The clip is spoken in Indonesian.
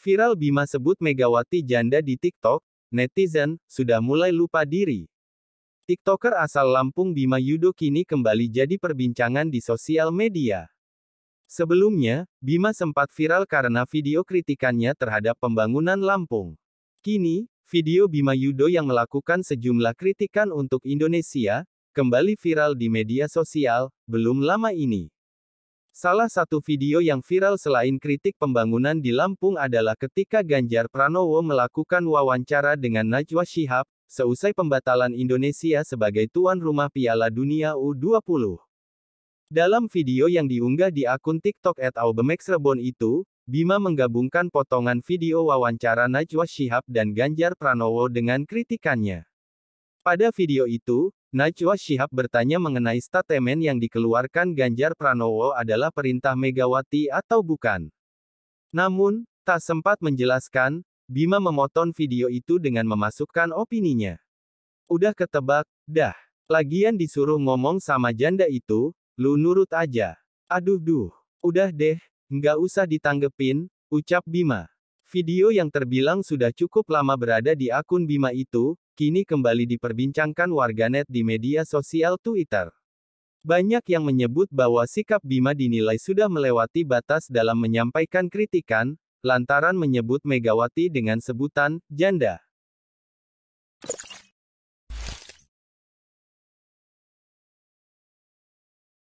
Viral Bima sebut Megawati janda di TikTok, netizen, sudah mulai lupa diri. TikToker asal Lampung Bima Yudo kini kembali jadi perbincangan di sosial media. Sebelumnya, Bima sempat viral karena video kritikannya terhadap pembangunan Lampung. Kini, video Bima Yudo yang melakukan sejumlah kritikan untuk Indonesia, kembali viral di media sosial, belum lama ini. Salah satu video yang viral selain kritik pembangunan di Lampung adalah ketika Ganjar Pranowo melakukan wawancara dengan Najwa Shihab, seusai pembatalan Indonesia sebagai tuan rumah Piala Dunia U20. Dalam video yang diunggah di akun TikTok at Aubemex itu, Bima menggabungkan potongan video wawancara Najwa Shihab dan Ganjar Pranowo dengan kritikannya. Pada video itu, Najwa Shihab bertanya mengenai statement yang dikeluarkan Ganjar Pranowo adalah perintah Megawati atau bukan. Namun, tak sempat menjelaskan, Bima memotong video itu dengan memasukkan opininya. Udah ketebak, dah. Lagian disuruh ngomong sama janda itu, lu nurut aja. Aduh duh, udah deh, nggak usah ditanggepin, ucap Bima. Video yang terbilang sudah cukup lama berada di akun Bima itu, kini kembali diperbincangkan warganet di media sosial Twitter. Banyak yang menyebut bahwa sikap Bima dinilai sudah melewati batas dalam menyampaikan kritikan, lantaran menyebut Megawati dengan sebutan janda.